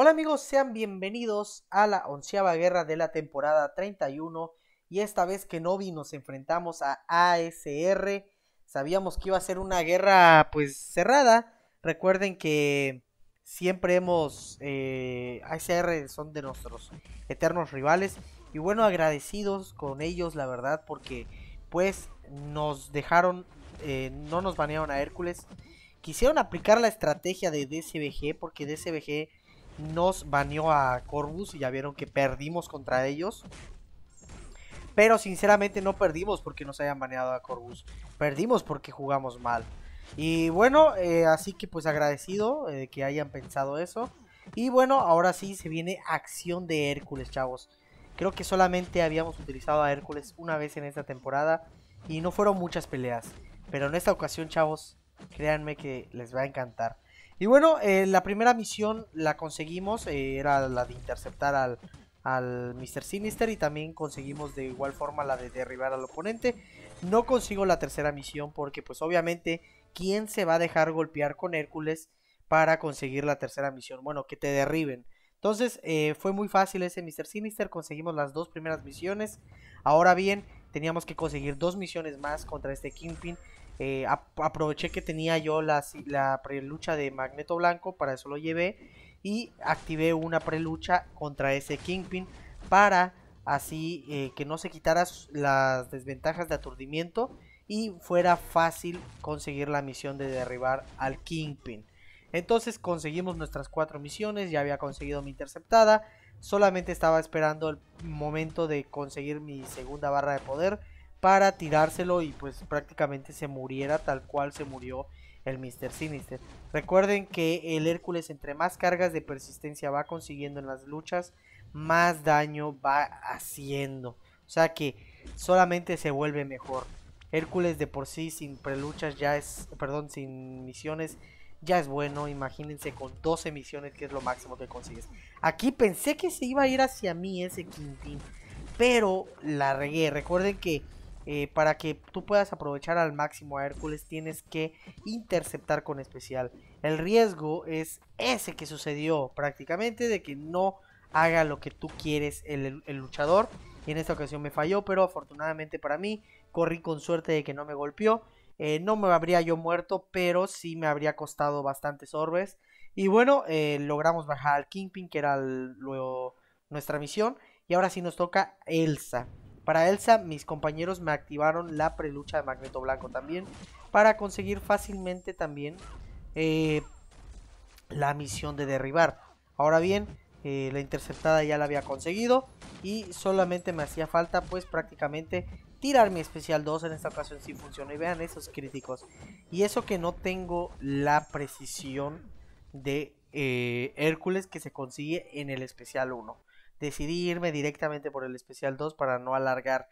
Hola amigos, sean bienvenidos a la onceava guerra de la temporada 31 y esta vez que Novi nos enfrentamos a ASR. Sabíamos que iba a ser una guerra pues cerrada. Recuerden que siempre hemos... Eh, ASR son de nuestros eternos rivales y bueno, agradecidos con ellos la verdad porque pues nos dejaron, eh, no nos banearon a Hércules. Quisieron aplicar la estrategia de DCBG porque DCBG nos baneó a Corvus y ya vieron que perdimos contra ellos. Pero sinceramente no perdimos porque nos hayan baneado a Corvus. Perdimos porque jugamos mal. Y bueno, eh, así que pues agradecido de eh, que hayan pensado eso. Y bueno, ahora sí se viene acción de Hércules, chavos. Creo que solamente habíamos utilizado a Hércules una vez en esta temporada y no fueron muchas peleas. Pero en esta ocasión, chavos, créanme que les va a encantar. Y bueno, eh, la primera misión la conseguimos, eh, era la de interceptar al, al Mr. Sinister y también conseguimos de igual forma la de derribar al oponente. No consigo la tercera misión porque pues obviamente, ¿quién se va a dejar golpear con Hércules para conseguir la tercera misión? Bueno, que te derriben. Entonces eh, fue muy fácil ese Mr. Sinister, conseguimos las dos primeras misiones. Ahora bien, teníamos que conseguir dos misiones más contra este Kingpin eh, aproveché que tenía yo la, prelucha de Magneto Blanco, para eso lo llevé. Y activé una prelucha contra ese Kingpin para así eh, que no se quitara las desventajas de aturdimiento y fuera fácil conseguir la misión de derribar al Kingpin. Entonces conseguimos nuestras cuatro misiones, ya había conseguido mi interceptada, solamente estaba esperando el momento de conseguir mi segunda barra de poder para tirárselo y pues prácticamente se muriera tal cual se murió el Mr. Sinister. Recuerden que el Hércules entre más cargas de persistencia va consiguiendo en las luchas, más daño va haciendo. O sea que solamente se vuelve mejor. Hércules de por sí sin preluchas ya es, perdón, sin misiones ya es bueno. Imagínense con 12 misiones que es lo máximo que consigues. Aquí pensé que se iba a ir hacia mí ese Quintín, pero la regué. Recuerden que eh, para que tú puedas aprovechar al máximo a Hércules tienes que interceptar con especial. El riesgo es ese que sucedió prácticamente de que no haga lo que tú quieres el, luchador. Y en esta ocasión me falló, pero afortunadamente para mí corrí con suerte de que no me golpeó. Eh, no me habría yo muerto, pero sí me habría costado bastantes orbes. Y bueno, eh, logramos bajar al Kingpin, que era luego nuestra misión. Y ahora sí nos toca Elsa. Para Elsa, mis compañeros me activaron la prelucha de Magneto Blanco también. Para conseguir fácilmente también eh, la misión de derribar. Ahora bien, eh, la interceptada ya la había conseguido. Y solamente me hacía falta pues prácticamente tirar mi especial 2. En esta ocasión si funciona Y vean esos críticos. Y eso que no tengo la precisión de eh, Hércules que se consigue en el especial 1 decidí irme directamente por el especial 2 para no alargar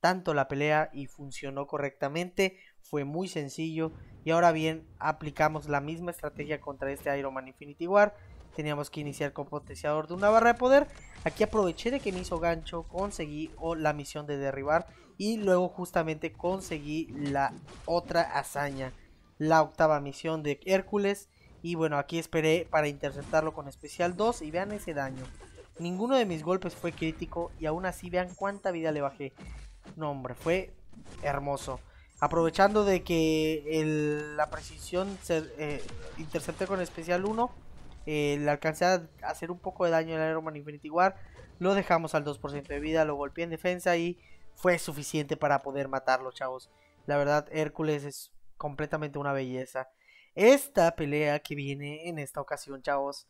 tanto la pelea y funcionó correctamente, fue muy sencillo y ahora bien aplicamos la misma estrategia contra este Iron Man Infinity War, teníamos que iniciar con potenciador de una barra de poder, aquí aproveché de que me hizo gancho, conseguí la misión de derribar y luego justamente conseguí la otra hazaña, la octava misión de Hércules y bueno aquí esperé para interceptarlo con especial 2 y vean ese daño. Ninguno de mis golpes fue crítico y aún así vean cuánta vida le bajé. No, hombre, fue hermoso. Aprovechando de que la precisión se, eh, intercepté con especial 1, eh, le alcancé a hacer un poco de daño al Iron Man Infinity War. Lo dejamos al 2% de vida, lo golpeé en defensa y fue suficiente para poder matarlo, chavos. La verdad, Hércules es completamente una belleza. Esta pelea que viene en esta ocasión, chavos,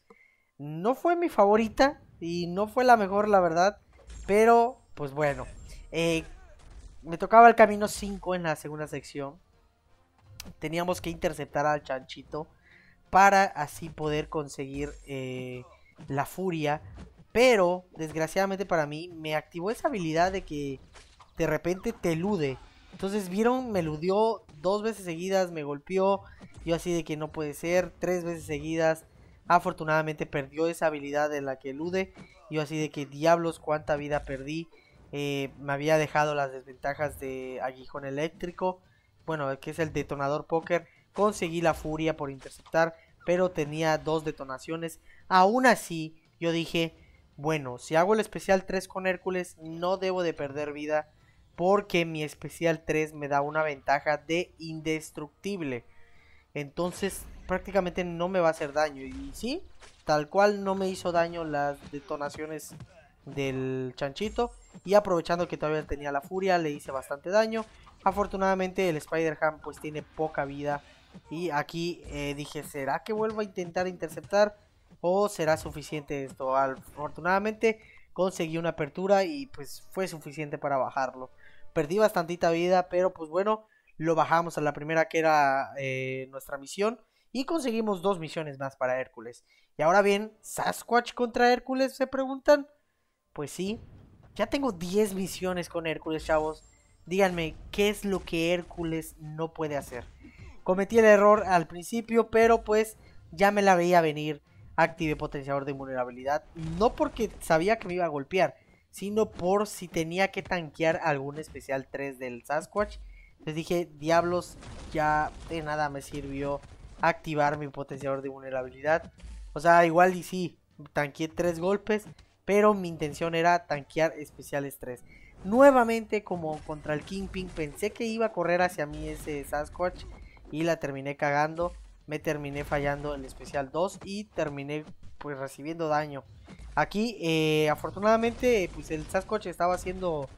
no fue mi favorita y no fue la mejor, la verdad. Pero, pues bueno. Eh, me tocaba el camino 5 en la segunda sección. Teníamos que interceptar al chanchito para así poder conseguir eh, la furia. Pero, desgraciadamente para mí, me activó esa habilidad de que de repente te elude. Entonces, vieron, me eludió dos veces seguidas, me golpeó. Yo así de que no puede ser, tres veces seguidas. Afortunadamente perdió esa habilidad de la que elude. Yo así de que diablos cuánta vida perdí. Eh, me había dejado las desventajas de aguijón eléctrico. Bueno, que es el detonador póker. Conseguí la furia por interceptar. Pero tenía dos detonaciones. Aún así, yo dije, bueno, si hago el especial 3 con Hércules, no debo de perder vida. Porque mi especial 3 me da una ventaja de indestructible. Entonces prácticamente no me va a hacer daño. Y sí, tal cual no me hizo daño las detonaciones del chanchito. Y aprovechando que todavía tenía la furia, le hice bastante daño. Afortunadamente el Spider-Ham pues tiene poca vida. Y aquí eh, dije, ¿será que vuelvo a intentar interceptar? ¿O será suficiente esto? Afortunadamente conseguí una apertura y pues fue suficiente para bajarlo. Perdí bastantita vida, pero pues bueno, lo bajamos a la primera que era eh, nuestra misión y conseguimos dos misiones más para Hércules. Y ahora bien, Sasquatch contra Hércules, se preguntan. Pues sí, ya tengo 10 misiones con Hércules, chavos. Díganme, ¿qué es lo que Hércules no puede hacer? Cometí el error al principio, pero pues ya me la veía venir. Active potenciador de vulnerabilidad, no porque sabía que me iba a golpear, sino por si tenía que tanquear algún especial 3 del Sasquatch. Les dije, diablos, ya de nada me sirvió activar mi potenciador de vulnerabilidad. O sea, igual y sí, tanqueé tres golpes, pero mi intención era tanquear especiales 3. Nuevamente, como contra el Kingpin, pensé que iba a correr hacia mí ese Sasquatch y la terminé cagando. Me terminé fallando el especial 2 y terminé pues recibiendo daño. Aquí, eh, afortunadamente, pues el Sasquatch estaba haciendo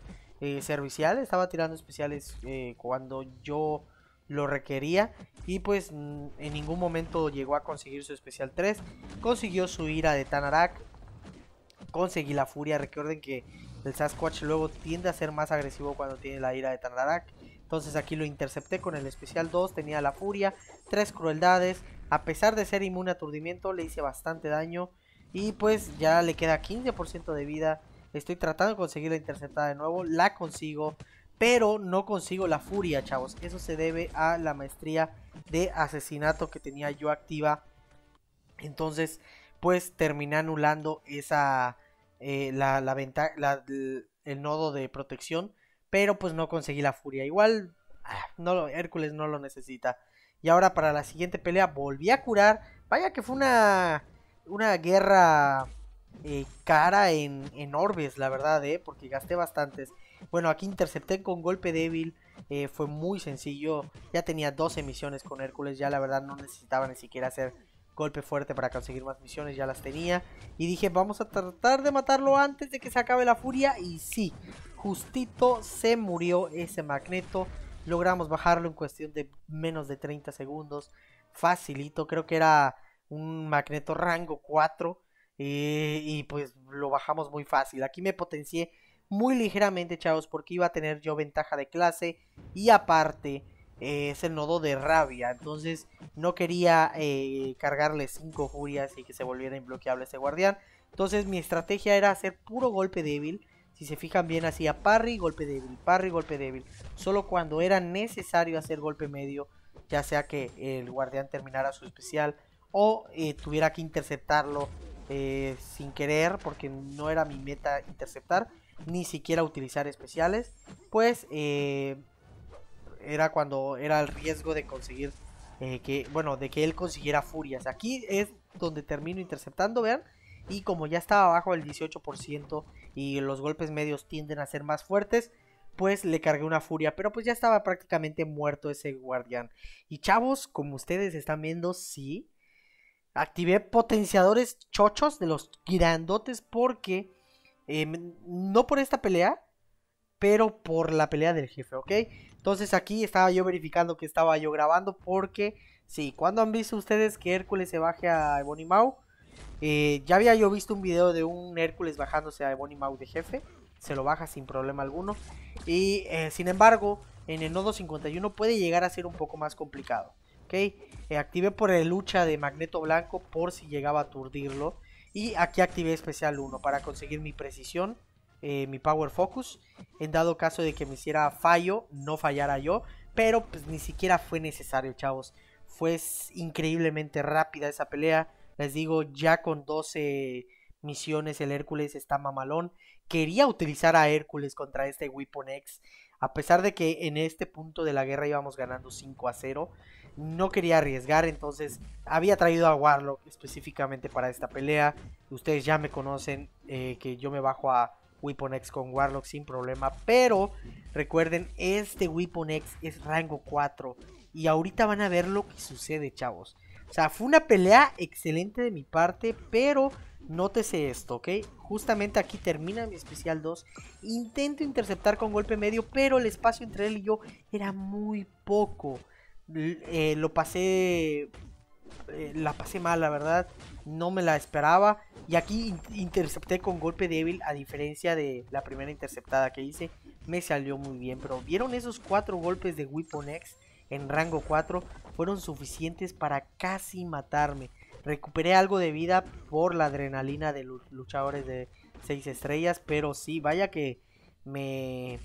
eh, servicial, estaba tirando especiales eh, cuando yo lo requería y pues mm, en ningún momento llegó a conseguir su especial 3. Consiguió su ira de Tanarak, conseguí la furia. Recuerden que el Sasquatch luego tiende a ser más agresivo cuando tiene la ira de Tanarak. Entonces aquí lo intercepté con el especial 2, tenía la furia, Tres crueldades. A pesar de ser inmune a aturdimiento, le hice bastante daño. Y pues ya le queda 15% de vida. Estoy tratando de conseguir la interceptada de nuevo. La consigo pero no consigo la furia, chavos. Eso se debe a la maestría de asesinato que tenía yo activa. Entonces, pues terminé anulando esa eh, la, el nodo de protección, pero pues no conseguí la furia. Igual ah, no Hércules no lo necesita. Y ahora para la siguiente pelea volví a curar. Vaya que fue una una guerra eh, cara en, orbes, la verdad, eh, porque gasté bastantes. Bueno, aquí intercepté con golpe débil. Eh, fue muy sencillo. Ya tenía 12 misiones con Hércules. Ya la verdad no necesitaba ni siquiera hacer golpe fuerte para conseguir más misiones. Ya las tenía. Y dije, vamos a tratar de matarlo antes de que se acabe la furia. Y sí, justito se murió ese magneto. Logramos bajarlo en cuestión de menos de 30 segundos. Facilito, creo que era un magneto rango 4. Eh, y pues lo bajamos muy fácil. Aquí me potencié muy ligeramente, chavos, porque iba a tener yo ventaja de clase y aparte eh, es el nodo de rabia, entonces no quería eh, cargarle 5 furias y que se volviera inbloqueable ese guardián. Entonces mi estrategia era hacer puro golpe débil. Si se fijan bien, hacía parry, golpe débil, parry, golpe débil. Solo cuando era necesario hacer golpe medio, ya sea que el guardián terminara su especial o eh, tuviera que interceptarlo sin querer, porque no era mi meta interceptar, ni siquiera utilizar especiales, pues eh, era cuando era el riesgo de conseguir eh, que, bueno, de que él consiguiera furias. Aquí es donde termino interceptando, vean. Y como ya estaba abajo del 18% y los golpes medios tienden a ser más fuertes, pues le cargué una furia, pero pues ya estaba prácticamente muerto ese guardián. Y chavos, como ustedes están viendo, sí, activé potenciadores chochos de los grandotes porque Em, no por esta pelea, pero por la pelea del jefe, ¿ok? Entonces aquí estaba yo verificando que estaba yo grabando porque, sí, cuando han visto ustedes que Hércules se baje a Mau, Mau. Eh, ya había yo visto un video de un Hércules bajándose a mau de jefe, se lo baja sin problema alguno. Y eh, sin embargo, en el nodo 51 puede llegar a ser un poco más complicado, ¿ok? Eh, activé por el lucha de Magneto Blanco por si llegaba a aturdirlo. Y aquí activé especial 1 para conseguir mi precisión, eh, mi power focus. En dado caso de que me hiciera fallo, no fallara yo. Pero pues ni siquiera fue necesario, chavos. Fue increíblemente rápida esa pelea. Les digo, ya con 12 misiones el Hércules está mamalón. Quería utilizar a Hércules contra este Weapon X. A pesar de que en este punto de la guerra íbamos ganando 5 a 0 no quería arriesgar, entonces había traído a Warlock específicamente para esta pelea. Ustedes ya me conocen eh, que yo me bajo a Weapon X con Warlock sin problema, pero recuerden, este Weapon X es rango 4 y ahorita van a ver lo que sucede, chavos. O sea, fue una pelea excelente de mi parte, pero nótese esto, ¿ok? Justamente aquí termina mi especial 2. Intento interceptar con golpe medio, pero el espacio entre él y yo era muy poco. Eh, lo pasé... Eh, la pasé mal, la verdad. No me la esperaba. Y aquí intercepté con golpe débil a diferencia de la primera interceptada que hice. Me salió muy bien, pero ¿vieron esos cuatro golpes de Weapon X en rango 4? Fueron suficientes para casi matarme. Recuperé algo de vida por la adrenalina de los luchadores de 6 estrellas, pero sí, vaya que me...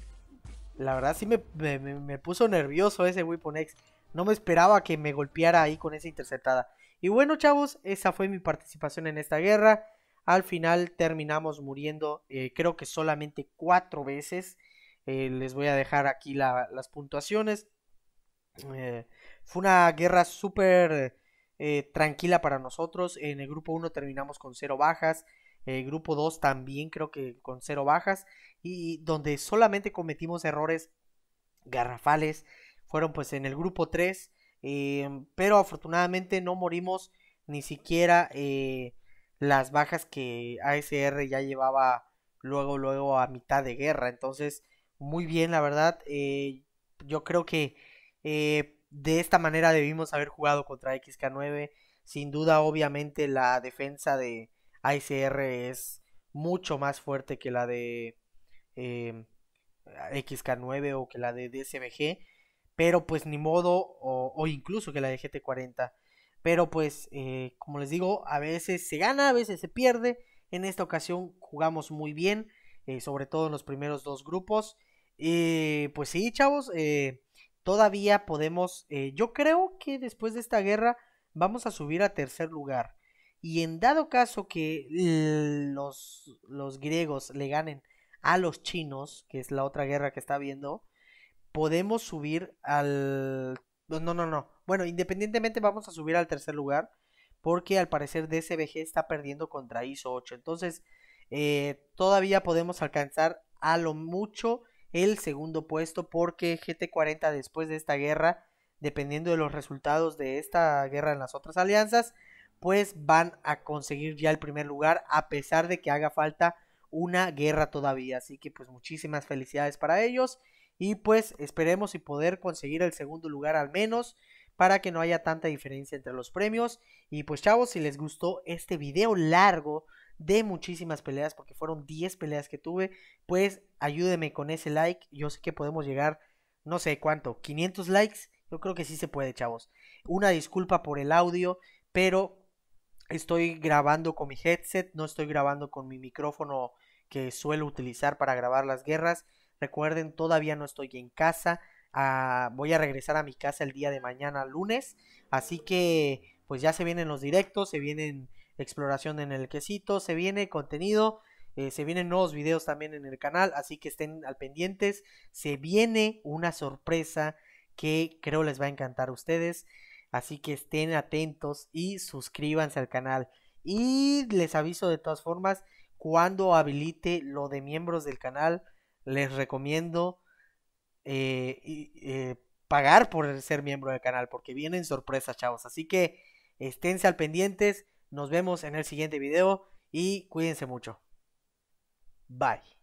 La verdad sí me, me, me puso nervioso ese Weapon X. No me esperaba que me golpeara ahí con esa interceptada. Y bueno, chavos, esa fue mi participación en esta guerra. Al final terminamos muriendo, eh, creo que solamente cuatro veces. Eh, les voy a dejar aquí las puntuaciones. Eh, fue una guerra súper tranquila para nosotros. En el grupo 1 terminamos con cero bajas. El grupo 2 también creo que con cero bajas. Y donde solamente cometimos errores garrafales fueron pues en el grupo 3, em, pero afortunadamente no morimos ni siquiera eh, las bajas que ASR ya llevaba luego, luego a mitad de guerra, entonces muy bien la verdad, eh, yo creo que eh, de esta manera debimos haber jugado contra XK9, sin duda obviamente la defensa de ASR es mucho más fuerte que la de... Em, XK9 o que la de DSMG pero pues ni modo, o, incluso que la de GT40. Pero pues, eh, como les digo, a veces se gana, a veces se pierde. En esta ocasión jugamos muy bien, eh, sobre todo en los primeros dos grupos. Eh, pues sí, chavos, todavía podemos, yo creo que después de esta guerra vamos a subir a tercer lugar. Y en dado caso que los, los griegos le ganen a los chinos, que es la otra guerra que está habiendo, podemos subir al... No, no, no. Bueno, independientemente vamos a subir al tercer lugar porque al parecer DSBG está perdiendo contra ISO 8. Entonces, eh, todavía podemos alcanzar a lo mucho el segundo puesto porque GT40 después de esta guerra, dependiendo de los resultados de esta guerra en las otras alianzas, pues van a conseguir ya el primer lugar a pesar de que haga falta una guerra todavía. Así que pues muchísimas felicidades para ellos. Y pues esperemos y poder conseguir el segundo lugar al menos para que no haya tanta diferencia entre los premios. Y pues chavos, si les gustó este video largo de muchísimas peleas, porque fueron 10 peleas que tuve, pues ayúdeme con ese like. Yo sé que podemos llegar, no sé cuánto, 500 likes. Yo creo que sí se puede, chavos. Una disculpa por el audio, pero estoy grabando con mi headset, no estoy grabando con mi micrófono que suelo utilizar para grabar las guerras. Recuerden, todavía no estoy en casa. Ah, voy a regresar a mi casa el día de mañana, lunes. Así que, pues ya se vienen los directos, se vienen exploración en el quesito, se viene contenido. Eh, se vienen nuevos videos también en el canal, así que estén al pendientes. Se viene una sorpresa que creo les va a encantar a ustedes. Así que estén atentos y suscríbanse al canal. Y les aviso de todas formas cuando habilite lo de miembros del canal les recomiendo eh, eh, pagar por ser miembro del canal, porque vienen sorpresas, chavos. Así que esténse al pendientes, nos vemos en el siguiente video y cuídense mucho. Bye.